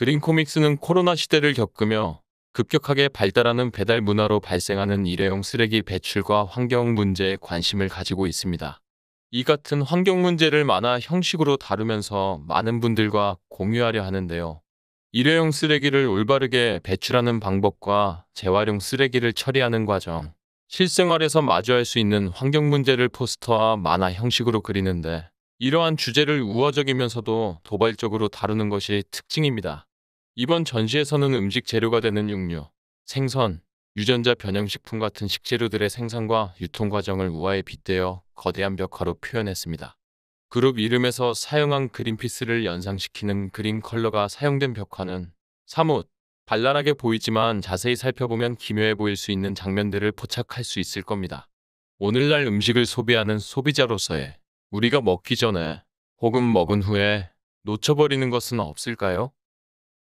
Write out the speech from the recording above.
그린 코믹스는 코로나 시대를 겪으며 급격하게 발달하는 배달 문화로 발생하는 일회용 쓰레기 배출과 환경 문제에 관심을 가지고 있습니다. 이 같은 환경 문제를 만화 형식으로 다루면서 많은 분들과 공유하려 하는데요. 일회용 쓰레기를 올바르게 배출하는 방법과 재활용 쓰레기를 처리하는 과정, 실생활에서 마주할 수 있는 환경 문제를 포스터와 만화 형식으로 그리는데 이러한 주제를 우화적이면서도 도발적으로 다루는 것이 특징입니다. 이번 전시에서는 음식 재료가 되는 육류, 생선, 유전자 변형식품 같은 식재료들의 생산과 유통 과정을 우아에 빗대어 거대한 벽화로 표현했습니다. 그룹 이름에서 사용한 그린피스를 연상시키는 그린 컬러가 사용된 벽화는 사뭇 발랄하게 보이지만 자세히 살펴보면 기묘해 보일 수 있는 장면들을 포착할 수 있을 겁니다. 오늘날 음식을 소비하는 소비자로서의 우리가 먹기 전에 혹은 먹은 후에 놓쳐버리는 것은 없을까요?